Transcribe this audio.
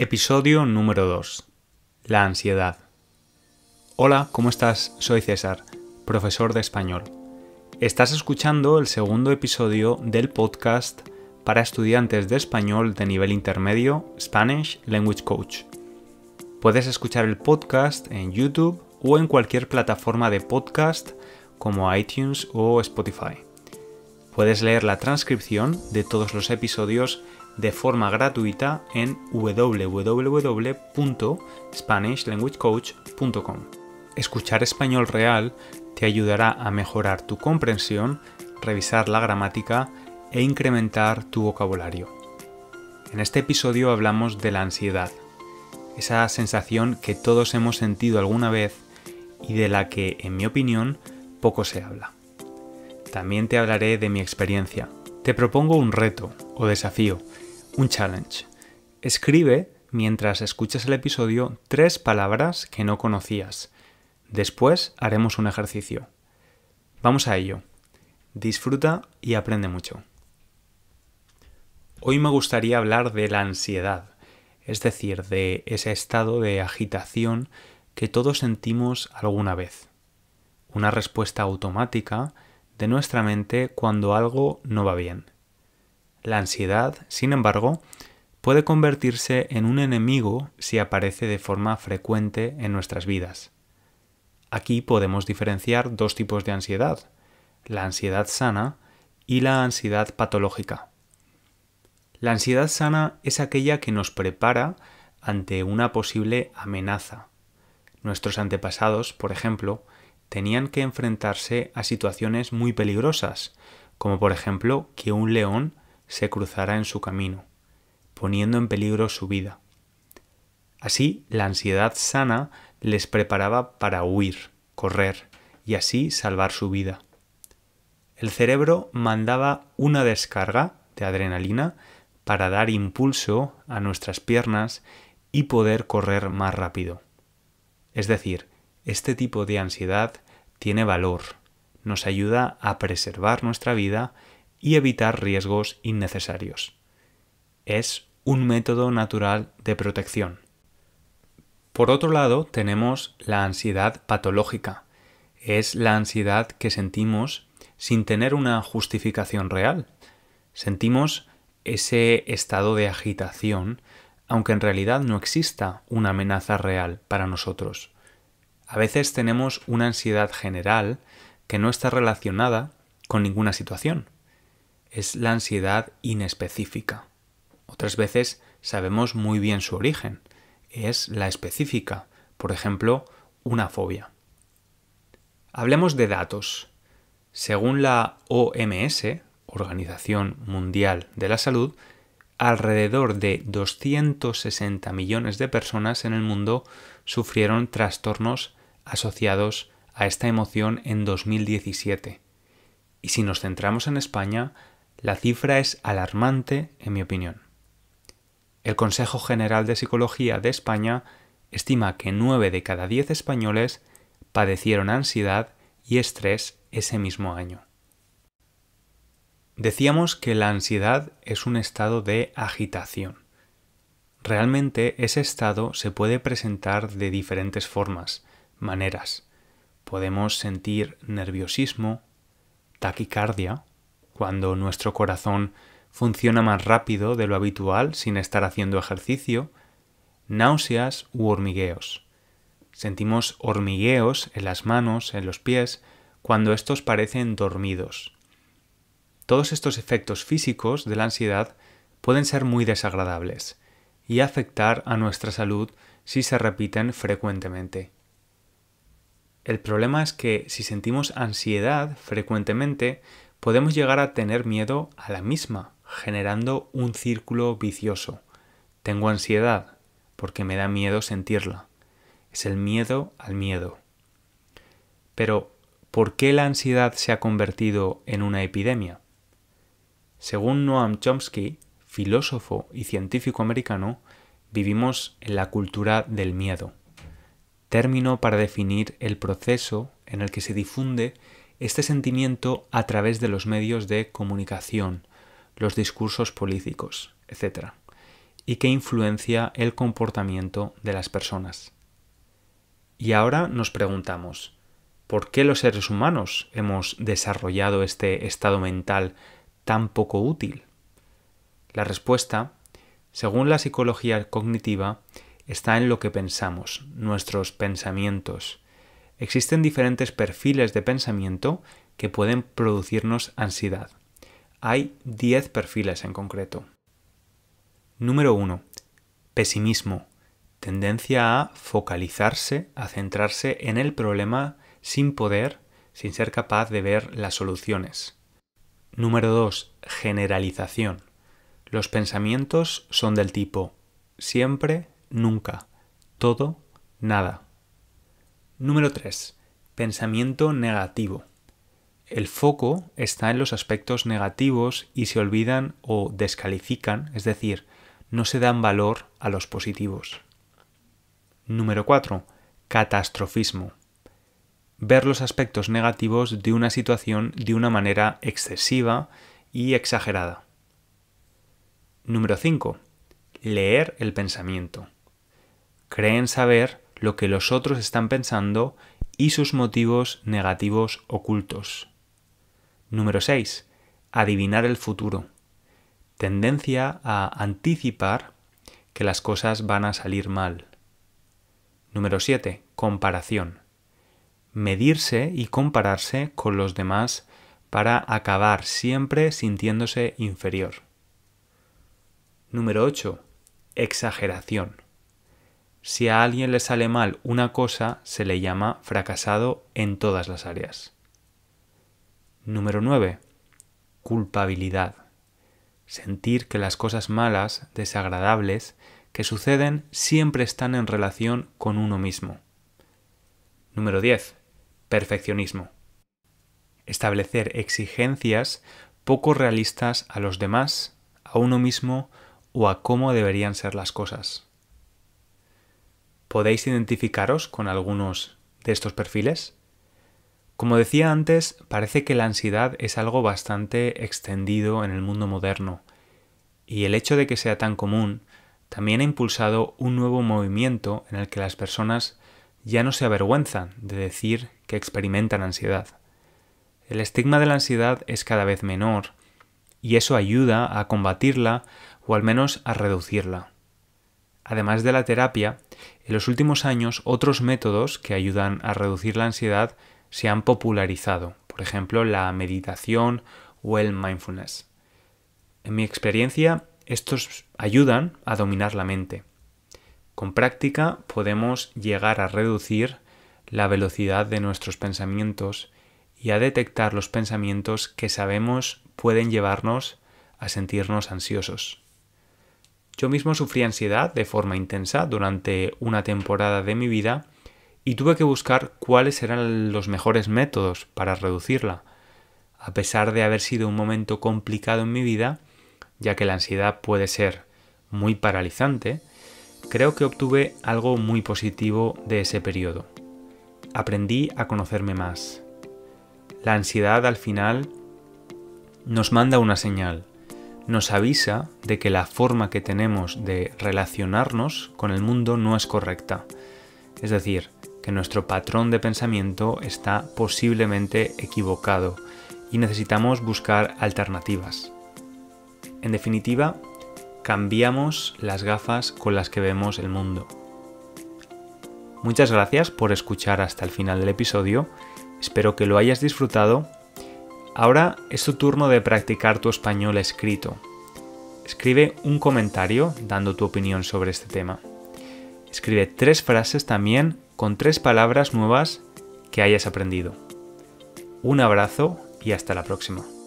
Episodio número 2. La ansiedad. Hola, ¿cómo estás? Soy César, profesor de español. Estás escuchando el segundo episodio del podcast para estudiantes de español de nivel intermedio, Spanish Language Coach. Puedes escuchar el podcast en YouTube o en cualquier plataforma de podcast como iTunes o Spotify. Puedes leer la transcripción de todos los episodios de forma gratuita en www.spanishlanguagecoach.com. Escuchar español real te ayudará a mejorar tu comprensión, revisar la gramática e incrementar tu vocabulario. En este episodio hablamos de la ansiedad, esa sensación que todos hemos sentido alguna vez y de la que, en mi opinión, poco se habla. También te hablaré de mi experiencia. Te propongo un reto o desafío un challenge. Escribe, mientras escuchas el episodio, tres palabras que no conocías. Después haremos un ejercicio. Vamos a ello. Disfruta y aprende mucho. Hoy me gustaría hablar de la ansiedad, es decir, de ese estado de agitación que todos sentimos alguna vez. Una respuesta automática de nuestra mente cuando algo no va bien la ansiedad, sin embargo, puede convertirse en un enemigo si aparece de forma frecuente en nuestras vidas. Aquí podemos diferenciar dos tipos de ansiedad, la ansiedad sana y la ansiedad patológica. La ansiedad sana es aquella que nos prepara ante una posible amenaza. Nuestros antepasados, por ejemplo, tenían que enfrentarse a situaciones muy peligrosas, como por ejemplo que un león se cruzará en su camino, poniendo en peligro su vida. Así, la ansiedad sana les preparaba para huir, correr y así salvar su vida. El cerebro mandaba una descarga de adrenalina para dar impulso a nuestras piernas y poder correr más rápido. Es decir, este tipo de ansiedad tiene valor, nos ayuda a preservar nuestra vida y evitar riesgos innecesarios. Es un método natural de protección. Por otro lado, tenemos la ansiedad patológica. Es la ansiedad que sentimos sin tener una justificación real. Sentimos ese estado de agitación, aunque en realidad no exista una amenaza real para nosotros. A veces tenemos una ansiedad general que no está relacionada con ninguna situación es la ansiedad inespecífica. Otras veces sabemos muy bien su origen. Es la específica, por ejemplo, una fobia. Hablemos de datos. Según la OMS, Organización Mundial de la Salud, alrededor de 260 millones de personas en el mundo sufrieron trastornos asociados a esta emoción en 2017. Y si nos centramos en España, la cifra es alarmante, en mi opinión. El Consejo General de Psicología de España estima que 9 de cada 10 españoles padecieron ansiedad y estrés ese mismo año. Decíamos que la ansiedad es un estado de agitación. Realmente ese estado se puede presentar de diferentes formas, maneras. Podemos sentir nerviosismo, taquicardia, cuando nuestro corazón funciona más rápido de lo habitual sin estar haciendo ejercicio, náuseas u hormigueos. Sentimos hormigueos en las manos, en los pies, cuando estos parecen dormidos. Todos estos efectos físicos de la ansiedad pueden ser muy desagradables y afectar a nuestra salud si se repiten frecuentemente. El problema es que si sentimos ansiedad frecuentemente, podemos llegar a tener miedo a la misma, generando un círculo vicioso. Tengo ansiedad porque me da miedo sentirla. Es el miedo al miedo. Pero, ¿por qué la ansiedad se ha convertido en una epidemia? Según Noam Chomsky, filósofo y científico americano, vivimos en la cultura del miedo, término para definir el proceso en el que se difunde este sentimiento a través de los medios de comunicación, los discursos políticos, etc., y que influencia el comportamiento de las personas. Y ahora nos preguntamos, ¿por qué los seres humanos hemos desarrollado este estado mental tan poco útil? La respuesta, según la psicología cognitiva, está en lo que pensamos, nuestros pensamientos, Existen diferentes perfiles de pensamiento que pueden producirnos ansiedad. Hay 10 perfiles en concreto. Número 1. Pesimismo. Tendencia a focalizarse, a centrarse en el problema sin poder, sin ser capaz de ver las soluciones. Número 2. Generalización. Los pensamientos son del tipo siempre, nunca, todo, nada. Número 3. Pensamiento negativo. El foco está en los aspectos negativos y se olvidan o descalifican, es decir, no se dan valor a los positivos. Número 4. Catastrofismo. Ver los aspectos negativos de una situación de una manera excesiva y exagerada. Número 5. Leer el pensamiento. Creen saber lo que los otros están pensando y sus motivos negativos ocultos. Número 6. Adivinar el futuro. Tendencia a anticipar que las cosas van a salir mal. Número 7. Comparación. Medirse y compararse con los demás para acabar siempre sintiéndose inferior. Número 8. Exageración. Si a alguien le sale mal una cosa, se le llama fracasado en todas las áreas. Número 9. Culpabilidad. Sentir que las cosas malas, desagradables, que suceden siempre están en relación con uno mismo. Número 10. Perfeccionismo. Establecer exigencias poco realistas a los demás, a uno mismo o a cómo deberían ser las cosas. ¿Podéis identificaros con algunos de estos perfiles? Como decía antes, parece que la ansiedad es algo bastante extendido en el mundo moderno, y el hecho de que sea tan común también ha impulsado un nuevo movimiento en el que las personas ya no se avergüenzan de decir que experimentan ansiedad. El estigma de la ansiedad es cada vez menor, y eso ayuda a combatirla o al menos a reducirla. Además de la terapia, en los últimos años otros métodos que ayudan a reducir la ansiedad se han popularizado, por ejemplo la meditación o el mindfulness. En mi experiencia, estos ayudan a dominar la mente. Con práctica podemos llegar a reducir la velocidad de nuestros pensamientos y a detectar los pensamientos que sabemos pueden llevarnos a sentirnos ansiosos. Yo mismo sufrí ansiedad de forma intensa durante una temporada de mi vida y tuve que buscar cuáles eran los mejores métodos para reducirla. A pesar de haber sido un momento complicado en mi vida, ya que la ansiedad puede ser muy paralizante, creo que obtuve algo muy positivo de ese periodo. Aprendí a conocerme más. La ansiedad al final nos manda una señal, nos avisa de que la forma que tenemos de relacionarnos con el mundo no es correcta. Es decir, que nuestro patrón de pensamiento está posiblemente equivocado y necesitamos buscar alternativas. En definitiva, cambiamos las gafas con las que vemos el mundo. Muchas gracias por escuchar hasta el final del episodio, espero que lo hayas disfrutado Ahora es tu turno de practicar tu español escrito. Escribe un comentario dando tu opinión sobre este tema. Escribe tres frases también con tres palabras nuevas que hayas aprendido. Un abrazo y hasta la próxima.